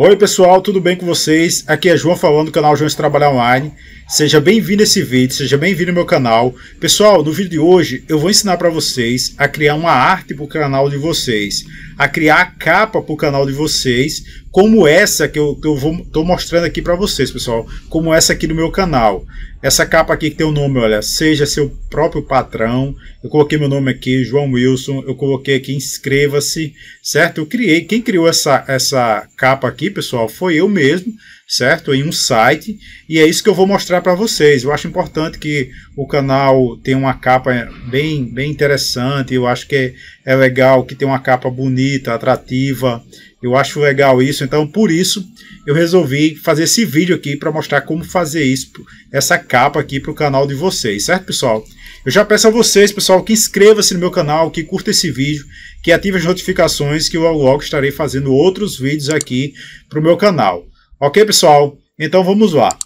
Oi pessoal, tudo bem com vocês? Aqui é João falando do canal João de Trabalhar Online. Seja bem-vindo a esse vídeo, seja bem-vindo ao meu canal. Pessoal, no vídeo de hoje eu vou ensinar para vocês a criar uma arte para o canal de vocês a criar a capa para o canal de vocês, como essa que eu, que eu vou, tô mostrando aqui para vocês, pessoal, como essa aqui do meu canal. Essa capa aqui que tem o nome, olha, seja seu próprio patrão. Eu coloquei meu nome aqui, João Wilson. Eu coloquei aqui, inscreva-se, certo? Eu criei. Quem criou essa, essa capa aqui, pessoal, foi eu mesmo certo? Em um site, e é isso que eu vou mostrar para vocês. Eu acho importante que o canal tenha uma capa bem, bem interessante, eu acho que é, é legal que tenha uma capa bonita, atrativa, eu acho legal isso, então por isso eu resolvi fazer esse vídeo aqui para mostrar como fazer isso, essa capa aqui para o canal de vocês, certo pessoal? Eu já peço a vocês, pessoal, que inscreva-se no meu canal, que curta esse vídeo, que ative as notificações, que eu logo estarei fazendo outros vídeos aqui para o meu canal. Ok, pessoal? Então vamos lá.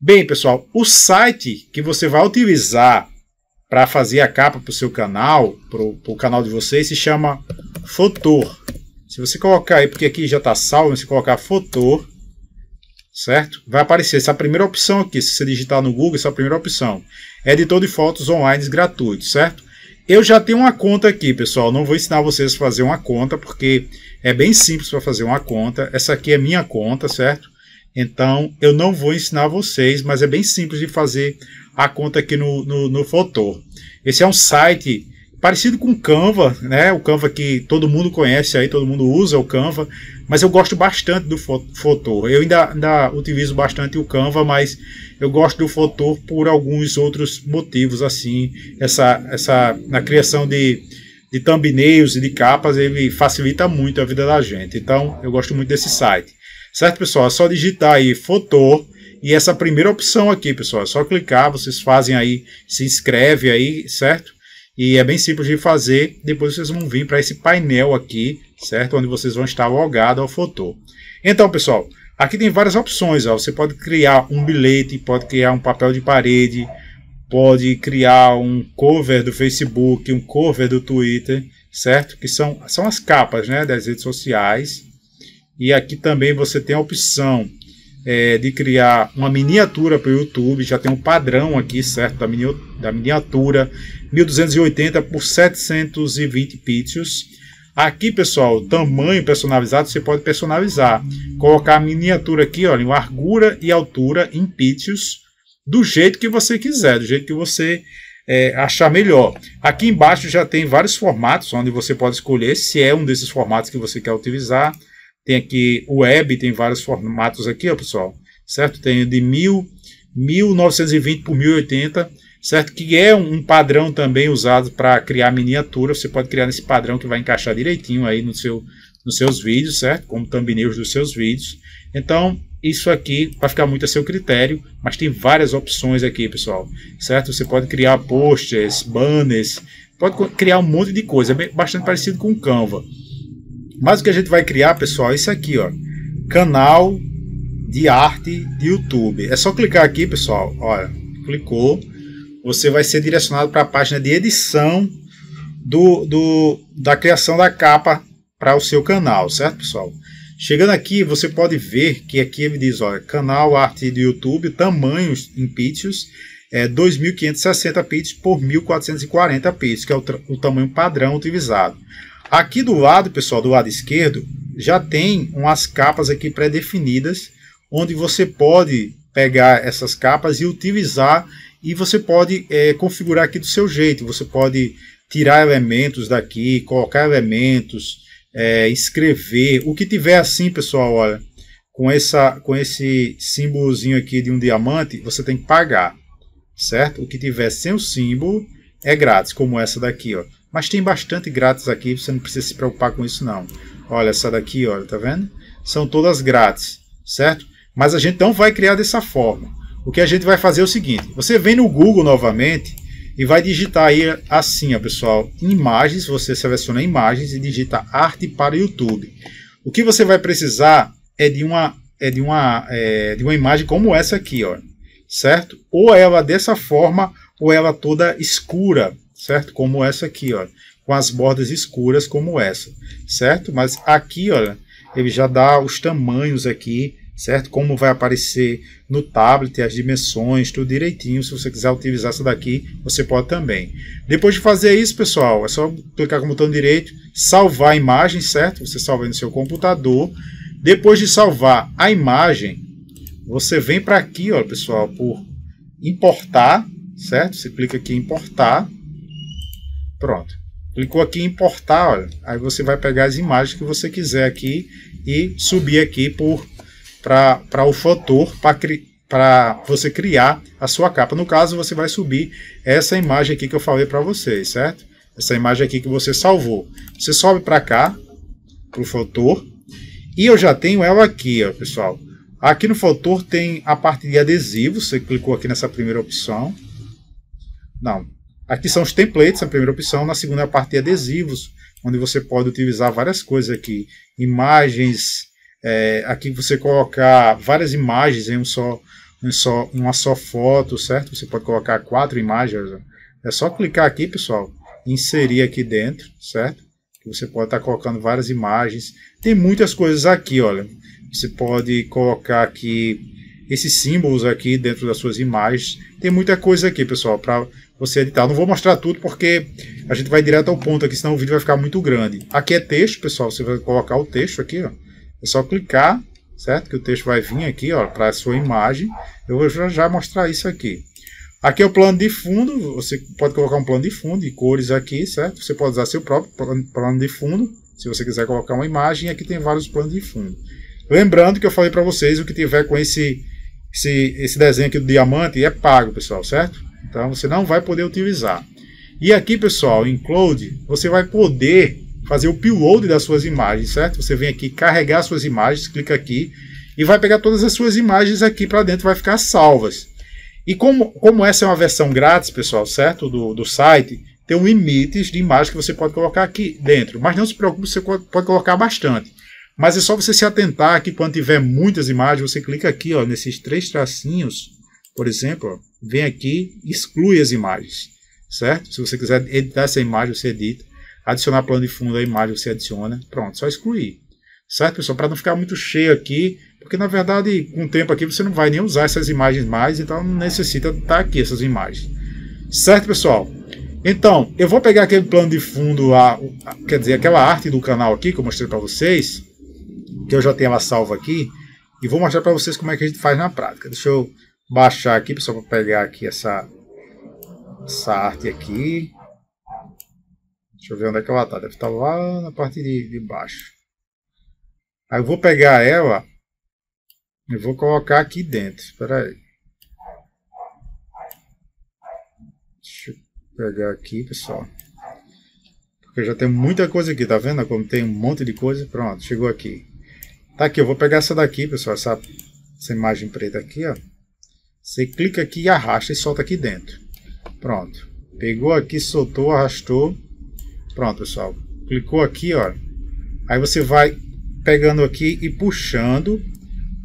Bem, pessoal, o site que você vai utilizar para fazer a capa para o seu canal, para o canal de vocês, se chama Fotor. Se você colocar aí, porque aqui já está salvo, se colocar Fotor, certo? Vai aparecer essa primeira opção aqui, se você digitar no Google, essa é primeira opção. Editor de fotos online gratuito, certo? Eu já tenho uma conta aqui, pessoal. Não vou ensinar vocês a fazer uma conta, porque é bem simples para fazer uma conta. Essa aqui é minha conta, certo? Então, eu não vou ensinar vocês, mas é bem simples de fazer a conta aqui no, no, no Fotor. Esse é um site parecido com Canva, né? O Canva que todo mundo conhece aí, todo mundo usa o Canva, mas eu gosto bastante do Fotor. Eu ainda, ainda utilizo bastante o Canva, mas eu gosto do Fotor por alguns outros motivos assim, essa essa na criação de de thumbnails e de capas, ele facilita muito a vida da gente. Então, eu gosto muito desse site. Certo, pessoal? É só digitar aí Fotor e essa primeira opção aqui, pessoal, é só clicar, vocês fazem aí, se inscreve aí, certo? E é bem simples de fazer. Depois vocês vão vir para esse painel aqui, certo? Onde vocês vão estar logados ao Fotô. Então, pessoal, aqui tem várias opções. Ó. Você pode criar um bilhete, pode criar um papel de parede, pode criar um cover do Facebook, um cover do Twitter, certo? Que são, são as capas né, das redes sociais. E aqui também você tem a opção é, de criar uma miniatura para o YouTube, já tem um padrão aqui, certo, da, mini, da miniatura, 1280 por 720 pixels. Aqui, pessoal, tamanho personalizado, você pode personalizar. Colocar a miniatura aqui, olha, em largura e altura em pixels, do jeito que você quiser, do jeito que você é, achar melhor. Aqui embaixo já tem vários formatos onde você pode escolher se é um desses formatos que você quer utilizar. Tem aqui o web, tem vários formatos aqui, ó, pessoal, certo? Tem de 1920 por 1080, certo? Que é um padrão também usado para criar miniatura. Você pode criar nesse padrão que vai encaixar direitinho aí no seu, nos seus vídeos, certo? Como thumbnails dos seus vídeos. Então, isso aqui vai ficar muito a seu critério, mas tem várias opções aqui, pessoal, certo? Você pode criar posters, banners, pode criar um monte de coisa, é bastante parecido com o Canva. Mas o que a gente vai criar, pessoal, é isso aqui, ó. Canal de arte de YouTube. É só clicar aqui, pessoal. Olha, clicou. Você vai ser direcionado para a página de edição do, do da criação da capa para o seu canal, certo, pessoal? Chegando aqui, você pode ver que aqui ele diz, olha, canal arte de YouTube, tamanhos em pixels, é 2.560 pixels por 1.440 pixels, que é o, o tamanho padrão utilizado. Aqui do lado, pessoal, do lado esquerdo, já tem umas capas aqui pré-definidas, onde você pode pegar essas capas e utilizar, e você pode é, configurar aqui do seu jeito, você pode tirar elementos daqui, colocar elementos, é, escrever, o que tiver assim, pessoal, olha, com, essa, com esse símbolozinho aqui de um diamante, você tem que pagar, certo? O que tiver sem o símbolo é grátis, como essa daqui, ó. Mas tem bastante grátis aqui, você não precisa se preocupar com isso não. Olha essa daqui, olha, tá vendo? São todas grátis, certo? Mas a gente não vai criar dessa forma. O que a gente vai fazer é o seguinte, você vem no Google novamente e vai digitar aí assim, ó, pessoal, imagens, você seleciona imagens e digita arte para YouTube. O que você vai precisar é de uma, é de uma, é, de uma imagem como essa aqui, ó, certo? Ou ela dessa forma, ou ela toda escura, certo? Como essa aqui, ó com as bordas escuras como essa, certo? Mas aqui, olha, ele já dá os tamanhos aqui, certo? Como vai aparecer no tablet, as dimensões, tudo direitinho. Se você quiser utilizar essa daqui, você pode também. Depois de fazer isso, pessoal, é só clicar com o botão direito, salvar a imagem, certo? Você salva no seu computador. Depois de salvar a imagem, você vem para aqui, ó, pessoal, por importar, certo? Você clica aqui em importar, Pronto. Clicou aqui em importar, olha. Aí você vai pegar as imagens que você quiser aqui e subir aqui por para o fator para você criar a sua capa. No caso, você vai subir essa imagem aqui que eu falei para vocês, certo? Essa imagem aqui que você salvou. Você sobe para cá, para o fator, e eu já tenho ela aqui, ó, pessoal. Aqui no fator tem a parte de adesivo você clicou aqui nessa primeira opção. Não, Aqui são os templates, a primeira opção. Na segunda, a parte de adesivos, onde você pode utilizar várias coisas aqui. Imagens, é, aqui você colocar várias imagens em um só, em só, uma só foto, certo? Você pode colocar quatro imagens. É só clicar aqui, pessoal, inserir aqui dentro, certo? Você pode estar tá colocando várias imagens. Tem muitas coisas aqui, olha. Você pode colocar aqui esses símbolos aqui dentro das suas imagens. Tem muita coisa aqui, pessoal, para você é editar. Eu não vou mostrar tudo porque a gente vai direto ao ponto aqui, senão o vídeo vai ficar muito grande. Aqui é texto, pessoal. Você vai colocar o texto aqui, ó. É só clicar, certo? Que o texto vai vir aqui, ó, para a sua imagem. Eu vou já, já mostrar isso aqui. Aqui é o plano de fundo. Você pode colocar um plano de fundo e cores aqui, certo? Você pode usar seu próprio plano de fundo, se você quiser colocar uma imagem. Aqui tem vários planos de fundo. Lembrando que eu falei para vocês, o que tiver com esse, esse, esse desenho aqui do diamante é pago, pessoal, certo? Então você não vai poder utilizar. E aqui, pessoal, em Cloud, você vai poder fazer o upload das suas imagens, certo? Você vem aqui carregar suas imagens, clica aqui e vai pegar todas as suas imagens aqui para dentro, vai ficar salvas. E como, como essa é uma versão grátis, pessoal, certo? Do, do site, tem um limites de imagens que você pode colocar aqui dentro. Mas não se preocupe, você pode colocar bastante. Mas é só você se atentar que quando tiver muitas imagens, você clica aqui ó, nesses três tracinhos por exemplo, vem aqui, exclui as imagens, certo? Se você quiser editar essa imagem, você edita. Adicionar plano de fundo à imagem, você adiciona. Pronto, só excluir. Certo, pessoal? Para não ficar muito cheio aqui, porque na verdade, com o tempo aqui, você não vai nem usar essas imagens mais, então não necessita estar tá aqui essas imagens. Certo, pessoal? Então, eu vou pegar aquele plano de fundo, a, a quer dizer, aquela arte do canal aqui que eu mostrei para vocês, que eu já tenho ela salva aqui, e vou mostrar para vocês como é que a gente faz na prática. Deixa eu baixar aqui, pessoal, para pegar aqui essa, essa arte aqui. Deixa eu ver onde é que ela está. Deve estar tá lá na parte de, de baixo. Aí eu vou pegar ela e vou colocar aqui dentro. Espera aí. Deixa eu pegar aqui, pessoal. Porque já tem muita coisa aqui, tá vendo? Como tem um monte de coisa. Pronto, chegou aqui. Tá aqui, eu vou pegar essa daqui, pessoal. Essa, essa imagem preta aqui, ó. Você clica aqui e arrasta e solta aqui dentro. Pronto. Pegou aqui, soltou, arrastou. Pronto, pessoal. Clicou aqui, ó. Aí você vai pegando aqui e puxando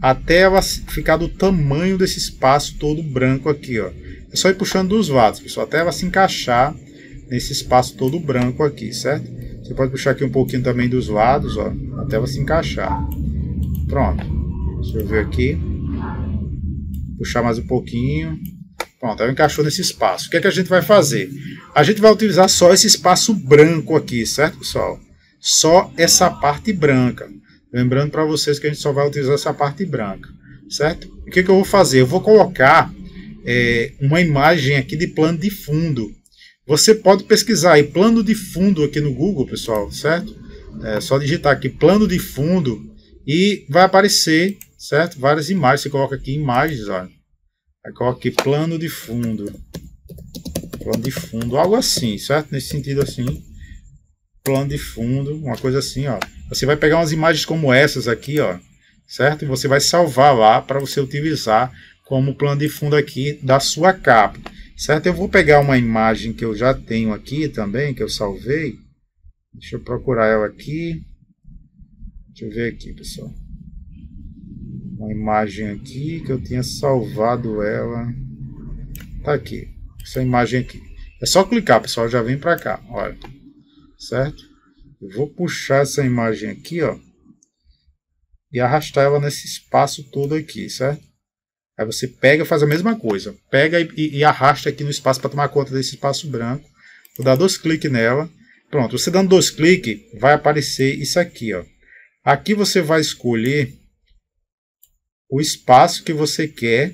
até ela ficar do tamanho desse espaço todo branco aqui, ó. É só ir puxando dos lados, pessoal, até ela se encaixar nesse espaço todo branco aqui, certo? Você pode puxar aqui um pouquinho também dos lados, ó, até ela se encaixar. Pronto. Deixa eu ver aqui. Puxar mais um pouquinho. Pronto, ela encaixou nesse espaço. O que é que a gente vai fazer? A gente vai utilizar só esse espaço branco aqui, certo, pessoal? Só essa parte branca. Lembrando para vocês que a gente só vai utilizar essa parte branca, certo? O que, é que eu vou fazer? Eu vou colocar é, uma imagem aqui de plano de fundo. Você pode pesquisar aí plano de fundo aqui no Google, pessoal, certo? É só digitar aqui plano de fundo e vai aparecer certo? Várias imagens, você coloca aqui imagens, olha. Aí coloca aqui plano de fundo. Plano de fundo, algo assim, certo? Nesse sentido assim. Plano de fundo, uma coisa assim, ó. Você vai pegar umas imagens como essas aqui, ó, certo? E você vai salvar lá para você utilizar como plano de fundo aqui da sua capa, certo? Eu vou pegar uma imagem que eu já tenho aqui também, que eu salvei. Deixa eu procurar ela aqui. Deixa eu ver aqui, pessoal uma imagem aqui que eu tinha salvado ela. Tá aqui, essa imagem aqui. É só clicar, pessoal, já vem para cá, olha. Certo? Eu vou puxar essa imagem aqui, ó. E arrastar ela nesse espaço todo aqui, certo? Aí você pega e faz a mesma coisa. Pega e, e, arrasta aqui no espaço para tomar conta desse espaço branco. Vou dar dois cliques nela. Pronto, você dando dois cliques, vai aparecer isso aqui, ó. Aqui você vai escolher o espaço que você quer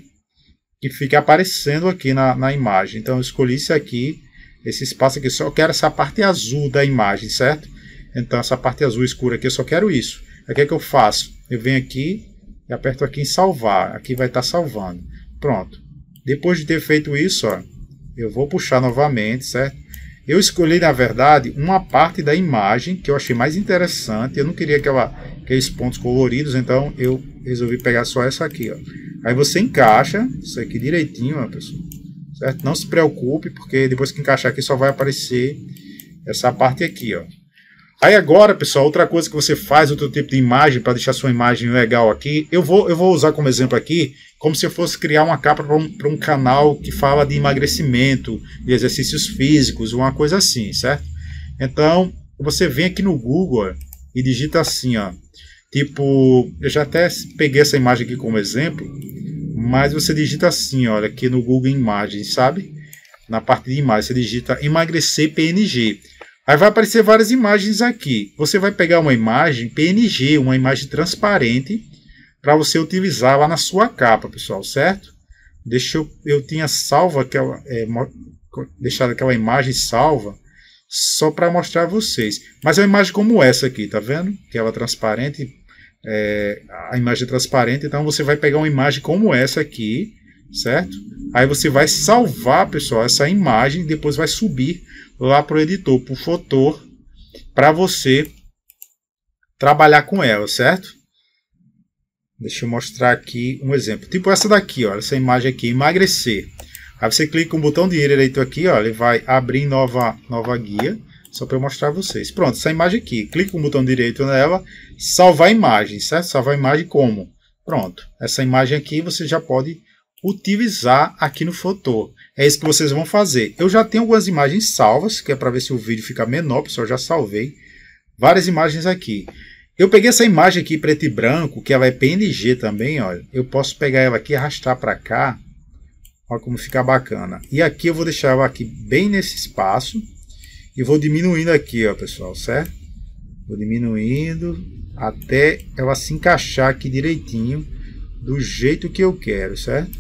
que fique aparecendo aqui na, na imagem. Então eu escolhi esse aqui, esse espaço aqui, só quero essa parte azul da imagem, certo? Então essa parte azul escura aqui, eu só quero isso. Aí o que é que eu faço? Eu venho aqui e aperto aqui em salvar, aqui vai estar tá salvando. Pronto. Depois de ter feito isso, ó, eu vou puxar novamente, certo? Eu escolhi, na verdade, uma parte da imagem que eu achei mais interessante. Eu não queria aquela, aqueles pontos coloridos, então eu resolvi pegar só essa aqui, ó. Aí você encaixa isso aqui direitinho, ó, pessoal. Certo? Não se preocupe, porque depois que encaixar aqui só vai aparecer essa parte aqui, ó. Aí agora, pessoal, outra coisa que você faz, outro tipo de imagem, para deixar sua imagem legal aqui, eu vou, eu vou usar como exemplo aqui, como se eu fosse criar uma capa para um, pra um canal que fala de emagrecimento, de exercícios físicos, uma coisa assim, certo? Então, você vem aqui no Google e digita assim, ó, Tipo, eu já até peguei essa imagem aqui como exemplo, mas você digita assim, olha, aqui no Google Imagens, sabe? Na parte de imagem, você digita emagrecer PNG. Aí vai aparecer várias imagens aqui. Você vai pegar uma imagem PNG, uma imagem transparente, para você utilizar lá na sua capa, pessoal, certo? Deixa eu, eu tinha salva aquela, é, deixado aquela imagem salva só para mostrar a vocês. Mas é uma imagem como essa aqui, tá vendo? Que ela é transparente, é, a imagem é transparente. Então você vai pegar uma imagem como essa aqui, certo? Aí você vai salvar, pessoal, essa imagem depois vai subir lá para o editor, para o Fotor, para você trabalhar com ela, certo? Deixa eu mostrar aqui um exemplo. Tipo essa daqui, olha, essa imagem aqui, emagrecer. Aí você clica no botão direito aqui, ó, ele vai abrir nova, nova guia. Só para eu mostrar a vocês. Pronto, essa imagem aqui. Clica com o botão direito nela, salvar imagem, certo? Salvar imagem como? Pronto, essa imagem aqui você já pode utilizar aqui no Fotô. É isso que vocês vão fazer. Eu já tenho algumas imagens salvas, que é para ver se o vídeo fica menor, pessoal, já salvei várias imagens aqui. Eu peguei essa imagem aqui preto e branco, que ela é PNG também, olha. Eu posso pegar ela aqui e arrastar para cá. Olha como fica bacana. E aqui eu vou deixar ela aqui bem nesse espaço. E vou diminuindo aqui, ó, pessoal, certo? Vou diminuindo até ela se encaixar aqui direitinho, do jeito que eu quero, certo?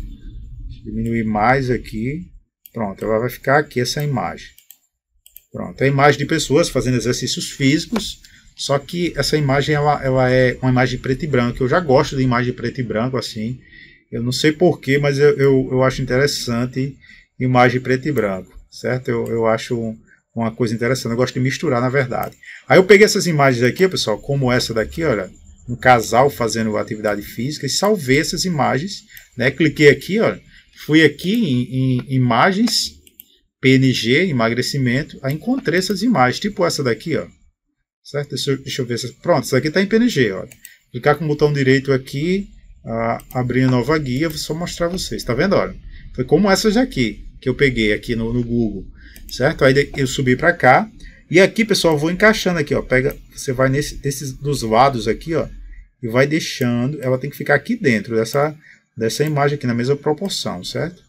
Diminuir mais aqui. Pronto, ela vai ficar aqui essa imagem. Pronto, é a imagem de pessoas fazendo exercícios físicos, só que essa imagem ela, ela é uma imagem preto e branco. Eu já gosto de imagem preto e branco assim. Eu não sei porquê, mas eu, eu, eu acho interessante imagem preto e branco, certo? Eu, eu acho uma coisa interessante. Eu gosto de misturar, na verdade. Aí eu peguei essas imagens aqui, pessoal, como essa daqui, olha, um casal fazendo atividade física, e salvei essas imagens, né? Cliquei aqui, olha, fui aqui em, em imagens, PNG, emagrecimento, aí encontrei essas imagens, tipo essa daqui, ó. Certo? Deixa eu, deixa eu ver. se Pronto, Essa aqui está em PNG, olha. Clicar com o botão direito aqui, uh, abrir nova guia, vou só mostrar vocês. Tá vendo, olha? Foi como essas daqui, que eu peguei aqui no, no Google certo? Aí eu subi para cá. E aqui, pessoal, vou encaixando aqui, ó. Pega, você vai nesse, nesses dos lados aqui, ó. E vai deixando. Ela tem que ficar aqui dentro dessa, dessa imagem aqui, na mesma proporção, certo?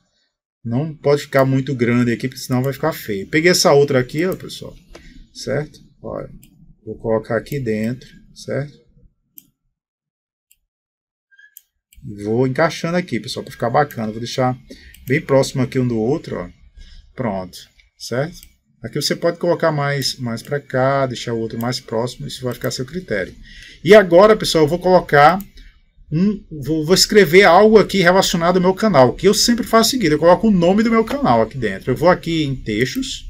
Não pode ficar muito grande aqui, porque senão vai ficar feio. Peguei essa outra aqui, ó, pessoal. Certo? Olha, vou colocar aqui dentro, certo? Vou encaixando aqui, pessoal, para ficar bacana. Vou deixar bem próximo aqui um do outro, ó. Pronto certo? Aqui você pode colocar mais, mais para cá, deixar o outro mais próximo, isso vai ficar a seu critério. E agora, pessoal, eu vou colocar um, vou, vou, escrever algo aqui relacionado ao meu canal, que eu sempre faço o seguinte, eu coloco o nome do meu canal aqui dentro. Eu vou aqui em textos,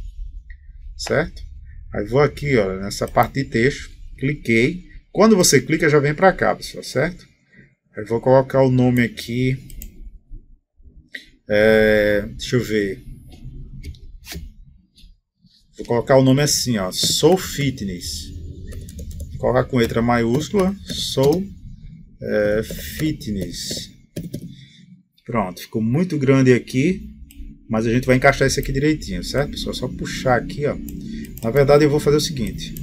certo? Aí vou aqui, olha nessa parte de texto, cliquei. Quando você clica, já vem para cá, pessoal, certo? aí vou colocar o nome aqui. É, deixa eu ver. Vou colocar o nome assim, ó, Soul Fitness. Vou colocar com letra maiúscula, Soul é, Fitness. Pronto, ficou muito grande aqui, mas a gente vai encaixar isso aqui direitinho, certo? Pessoal, só puxar aqui, ó. Na verdade, eu vou fazer o seguinte.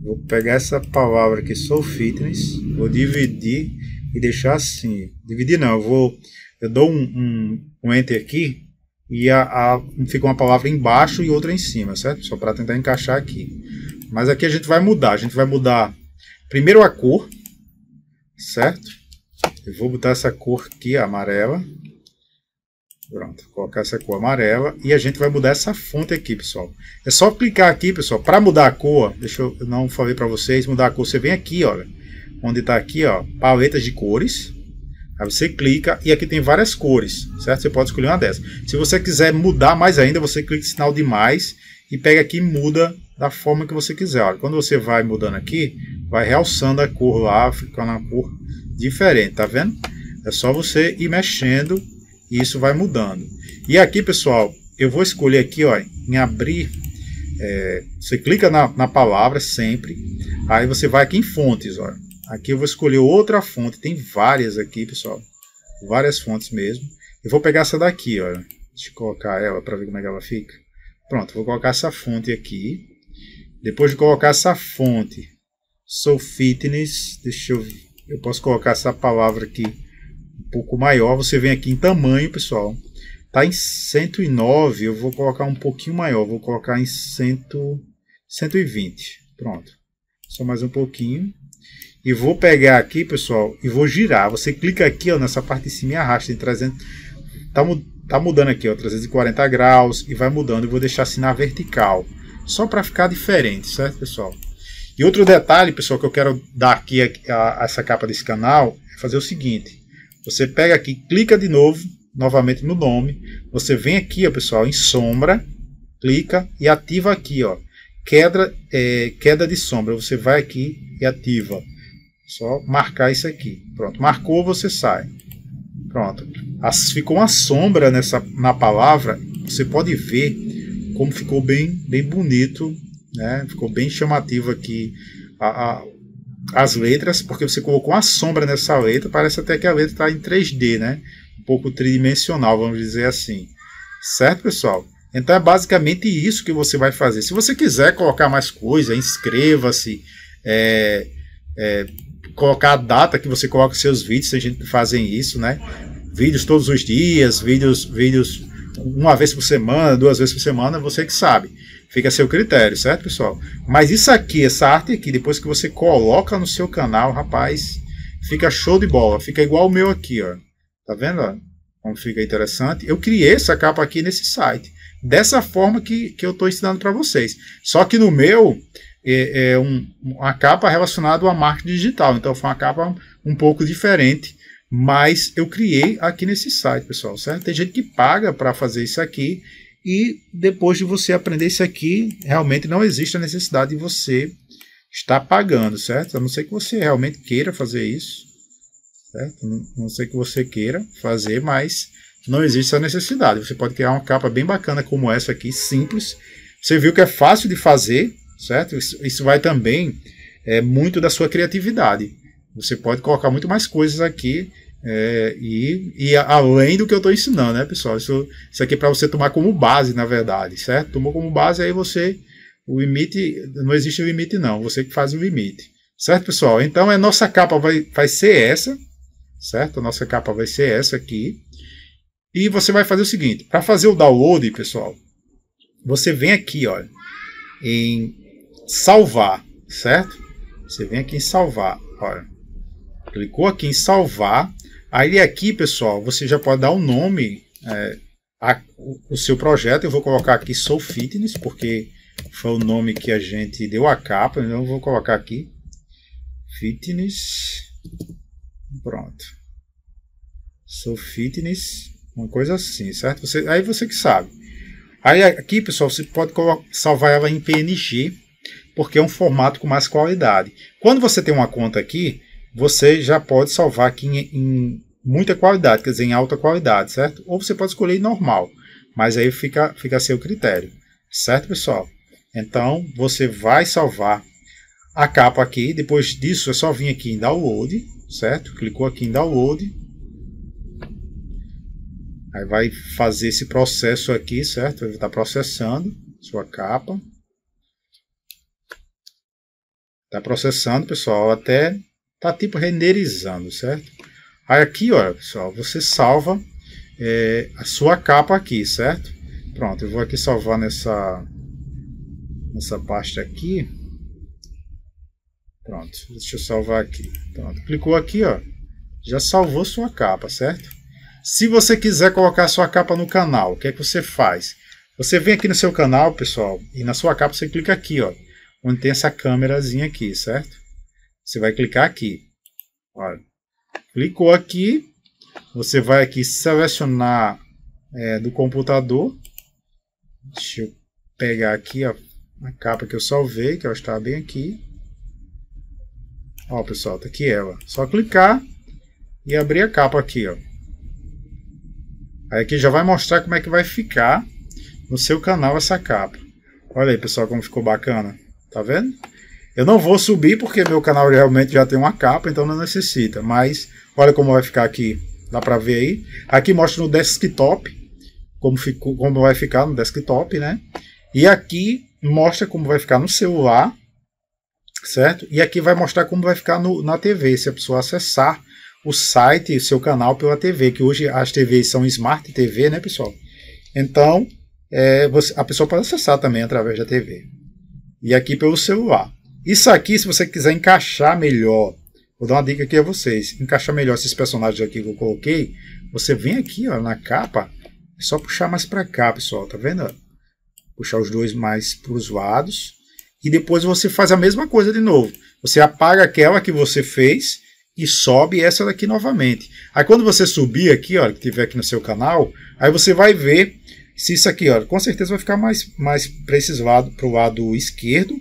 Vou pegar essa palavra aqui, Soul Fitness, vou dividir e deixar assim. Dividir não, eu vou... Eu dou um, um, um enter aqui e a, a, fica uma palavra embaixo e outra em cima, certo? Só para tentar encaixar aqui. Mas aqui a gente vai mudar. A gente vai mudar primeiro a cor, certo? Eu vou botar essa cor aqui, amarela. Pronto, colocar essa cor amarela. E a gente vai mudar essa fonte aqui, pessoal. É só clicar aqui, pessoal. Para mudar a cor, deixa eu, não falei para vocês, mudar a cor, você vem aqui, olha. Onde está aqui, ó, paletas de cores. Aí você clica e aqui tem várias cores, certo? Você pode escolher uma dessas. Se você quiser mudar mais ainda, você clica em sinal de mais e pega aqui e muda da forma que você quiser. Olha, quando você vai mudando aqui, vai realçando a cor lá, fica uma cor diferente, tá vendo? É só você ir mexendo e isso vai mudando. E aqui, pessoal, eu vou escolher aqui, ó, em abrir. É, você clica na, na palavra sempre, aí você vai aqui em fontes, olha. Aqui eu vou escolher outra fonte. Tem várias aqui, pessoal. Várias fontes mesmo. Eu vou pegar essa daqui, olha. Deixa eu colocar ela para ver como é que ela fica. Pronto, vou colocar essa fonte aqui. Depois de colocar essa fonte, Soul Fitness, deixa eu eu posso colocar essa palavra aqui um pouco maior. Você vem aqui em tamanho, pessoal. Tá em 109, eu vou colocar um pouquinho maior, vou colocar em 100, 120. Pronto. Só mais um pouquinho e vou pegar aqui, pessoal, e vou girar. Você clica aqui, ó, nessa parte de cima e arrasta em 300. Tá, tá mudando aqui, ó, 340 graus e vai mudando. Eu vou deixar assim na vertical, só para ficar diferente, certo, pessoal? E outro detalhe, pessoal, que eu quero dar aqui a, a, a essa capa desse canal é fazer o seguinte. Você pega aqui, clica de novo, novamente no nome. Você vem aqui, ó, pessoal, em sombra, clica e ativa aqui, ó, queda, é, queda de sombra. Você vai aqui e ativa. Só marcar isso aqui. Pronto, marcou, você sai. Pronto. As, ficou uma sombra nessa, na palavra. Você pode ver como ficou bem, bem bonito, né? Ficou bem chamativo aqui a, a, as letras, porque você colocou uma sombra nessa letra. Parece até que a letra está em 3D, né? Um pouco tridimensional, vamos dizer assim. Certo, pessoal? Então é basicamente isso que você vai fazer. Se você quiser colocar mais coisa, inscreva-se. É, é, colocar a data que você coloca seus vídeos, tem gente que fazem isso, né? Vídeos todos os dias, vídeos, vídeos uma vez por semana, duas vezes por semana, você que sabe. Fica a seu critério, certo, pessoal? Mas isso aqui, essa arte aqui, depois que você coloca no seu canal, rapaz, fica show de bola. Fica igual o meu aqui, ó. Tá vendo, ó? Como fica interessante. Eu criei essa capa aqui nesse site. Dessa forma que, que eu estou ensinando para vocês. Só que no meu, é, é um, uma capa relacionada à marca digital. Então foi uma capa um pouco diferente, mas eu criei aqui nesse site, pessoal. Certo? Tem gente que paga para fazer isso aqui e depois de você aprender isso aqui, realmente não existe a necessidade de você estar pagando, certo? A não ser que você realmente queira fazer isso, certo? A não ser que você queira fazer, mas não existe essa necessidade. Você pode criar uma capa bem bacana como essa aqui, simples. Você viu que é fácil de fazer, certo? Isso, isso vai também é, muito da sua criatividade. Você pode colocar muito mais coisas aqui é, e, e além do que eu estou ensinando, né, pessoal? Isso, isso aqui é para você tomar como base, na verdade, certo? Tomou como base, aí você. O limite. Não existe limite, não. Você que faz o limite. Certo, pessoal? Então, a é, nossa capa vai, vai ser essa. Certo? A nossa capa vai ser essa aqui. E você vai fazer o seguinte: para fazer o download, pessoal, você vem aqui, olha, em salvar, certo? Você vem aqui em salvar, olha. Clicou aqui em salvar. Aí aqui, pessoal, você já pode dar um nome é, a, o, o, seu projeto. Eu vou colocar aqui Soul Fitness, porque foi o nome que a gente deu a capa. Então eu vou colocar aqui Fitness. Pronto. Soul Fitness, uma coisa assim, certo? Você, aí você que sabe. Aí aqui, pessoal, você pode salvar ela em PNG porque é um formato com mais qualidade. Quando você tem uma conta aqui, você já pode salvar aqui em, em muita qualidade, quer dizer, em alta qualidade, certo? Ou você pode escolher normal, mas aí fica, fica a seu critério, certo, pessoal? Então, você vai salvar a capa aqui, depois disso é só vir aqui em download, certo? Clicou aqui em download, aí vai fazer esse processo aqui, certo? Ele está processando sua capa. Tá processando, pessoal, até tá tipo renderizando, certo? Aí aqui, olha, pessoal, você salva é, a sua capa aqui, certo? Pronto, eu vou aqui salvar nessa, nessa pasta aqui. Pronto, deixa eu salvar aqui. Pronto, clicou aqui, ó, já salvou sua capa, certo? Se você quiser colocar sua capa no canal, o que é que você faz? Você vem aqui no seu canal, pessoal, e na sua capa você clica aqui, ó, onde tem essa câmerazinha aqui, certo? Você vai clicar aqui. Olha. Clicou aqui, você vai aqui selecionar é, do computador. Deixa eu pegar aqui ó, a capa que eu salvei, que ela está bem aqui. Ó, pessoal, tá aqui ela. Só clicar e abrir a capa aqui, ó. Aí aqui já vai mostrar como é que vai ficar no seu canal essa capa. Olha aí, pessoal, como ficou bacana. Tá vendo? Eu não vou subir porque meu canal realmente já tem uma capa, então não necessita. Mas olha como vai ficar aqui. Dá para ver aí. Aqui mostra no desktop como, ficou, como vai ficar no desktop, né? E aqui mostra como vai ficar no celular, certo? E aqui vai mostrar como vai ficar no, na TV, se a pessoa acessar o site, seu canal pela TV, que hoje as TVs são Smart TV, né, pessoal? Então, é, você, a pessoa pode acessar também através da TV e aqui pelo celular. Isso aqui, se você quiser encaixar melhor, vou dar uma dica aqui a vocês, encaixar melhor esses personagens aqui que eu coloquei, você vem aqui ó, na capa, é só puxar mais para cá, pessoal, tá vendo? Puxar os dois mais para os lados, e depois você faz a mesma coisa de novo. Você apaga aquela que você fez e sobe essa daqui novamente. Aí quando você subir aqui, ó, que tiver aqui no seu canal, aí você vai ver se isso aqui, olha, com certeza vai ficar mais, mais precisado para o lado esquerdo.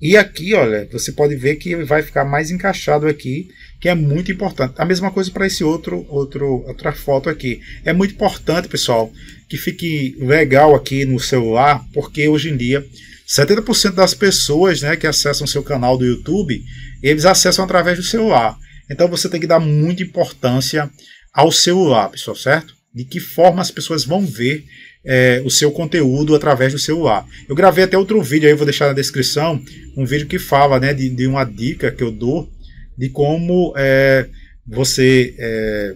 E aqui, olha, você pode ver que vai ficar mais encaixado aqui, que é muito importante. A mesma coisa para esse outro, outro, outra foto aqui. É muito importante, pessoal, que fique legal aqui no celular, porque hoje em dia 70% das pessoas, né, que acessam seu canal do YouTube, eles acessam através do celular. Então você tem que dar muita importância ao celular, pessoal, certo? De que forma as pessoas vão ver é, o seu conteúdo através do celular. Eu gravei até outro vídeo aí, vou deixar na descrição, um vídeo que fala né, de, de uma dica que eu dou de como é, você é,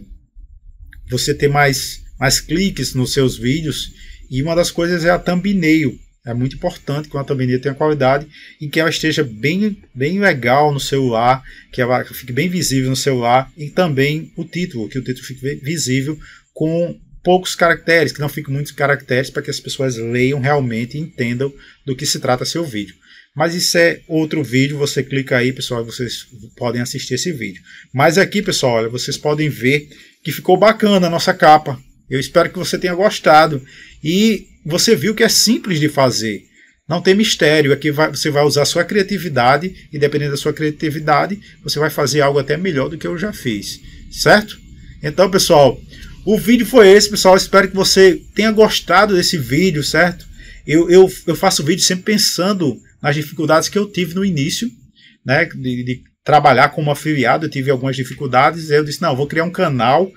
você ter mais, mais cliques nos seus vídeos. E uma das coisas é a thumbnail. É muito importante que uma thumbnail tenha qualidade e que ela esteja bem, bem legal no celular, que ela fique bem visível no celular e também o título, que o título fique visível com poucos caracteres, que não fiquem muitos caracteres, para que as pessoas leiam realmente e entendam do que se trata seu vídeo. Mas isso é outro vídeo, você clica aí, pessoal, vocês podem assistir esse vídeo. Mas aqui, pessoal, olha, vocês podem ver que ficou bacana a nossa capa. Eu espero que você tenha gostado. E você viu que é simples de fazer. Não tem mistério, aqui vai, você vai usar sua criatividade e dependendo da sua criatividade, você vai fazer algo até melhor do que eu já fiz, certo? Então, pessoal, o vídeo foi esse, pessoal. Espero que você tenha gostado desse vídeo, certo? Eu, eu, eu faço vídeo sempre pensando nas dificuldades que eu tive no início, né? De, de trabalhar como afiliado, eu tive algumas dificuldades. Eu disse, não, vou criar um canal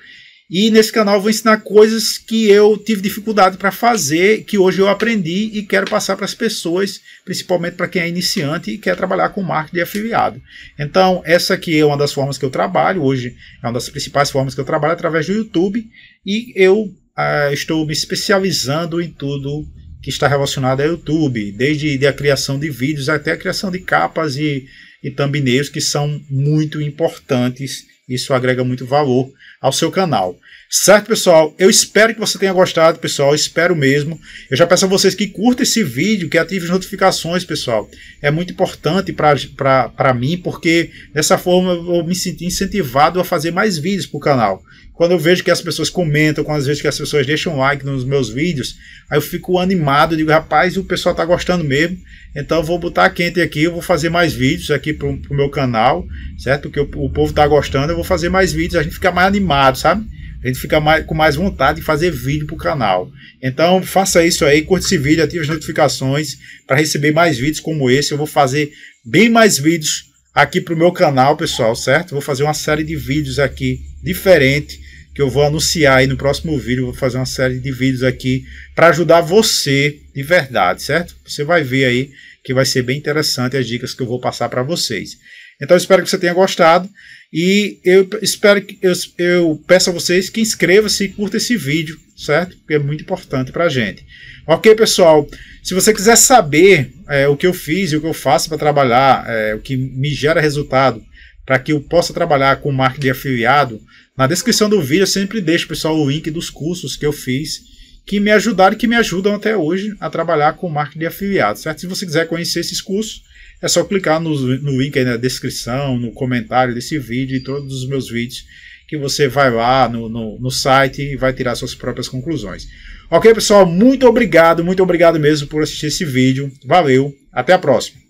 e nesse canal vou ensinar coisas que eu tive dificuldade para fazer, que hoje eu aprendi e quero passar para as pessoas, principalmente para quem é iniciante e quer trabalhar com marketing afiliado. Então, essa aqui é uma das formas que eu trabalho, hoje é uma das principais formas que eu trabalho através do YouTube e eu ah, estou me especializando em tudo que está relacionado ao YouTube, desde a criação de vídeos até a criação de capas e, e thumbnails, que são muito importantes, isso agrega muito valor ao seu canal. Certo, pessoal? Eu espero que você tenha gostado, pessoal. Eu espero mesmo. Eu já peço a vocês que curtam esse vídeo, que ativem as notificações, pessoal. É muito importante para mim, porque dessa forma eu me sinto incentivado a fazer mais vídeos para o canal quando eu vejo que as pessoas comentam, quando às vezes que as pessoas deixam like nos meus vídeos, aí eu fico animado, digo, rapaz, o pessoal tá gostando mesmo, então eu vou botar quente aqui, eu vou fazer mais vídeos aqui pro, pro meu canal, certo? Porque o, o povo tá gostando, eu vou fazer mais vídeos, a gente fica mais animado, sabe? a gente fica mais, com mais vontade de fazer vídeo para o canal. Então faça isso aí, curte esse vídeo, ative as notificações para receber mais vídeos como esse. Eu vou fazer bem mais vídeos aqui para o meu canal, pessoal, certo? Vou fazer uma série de vídeos aqui diferente que eu vou anunciar aí no próximo vídeo. Vou fazer uma série de vídeos aqui para ajudar você de verdade, certo? Você vai ver aí que vai ser bem interessante as dicas que eu vou passar para vocês. Então espero que você tenha gostado e eu espero que eu, eu peço a vocês que inscreva-se e curta esse vídeo, certo? Porque é muito importante para a gente. Ok, pessoal? Se você quiser saber é, o que eu fiz e o que eu faço para trabalhar, é, o que me gera resultado para que eu possa trabalhar com marketing de afiliado, na descrição do vídeo eu sempre deixo, pessoal, o link dos cursos que eu fiz que me ajudaram e que me ajudam até hoje a trabalhar com marketing de afiliado, certo? Se você quiser conhecer esses cursos, é só clicar no, no link aí na descrição, no comentário desse vídeo e todos os meus vídeos que você vai lá no, no, no, site e vai tirar suas próprias conclusões. Ok, pessoal? Muito obrigado, muito obrigado mesmo por assistir esse vídeo. Valeu, até a próxima.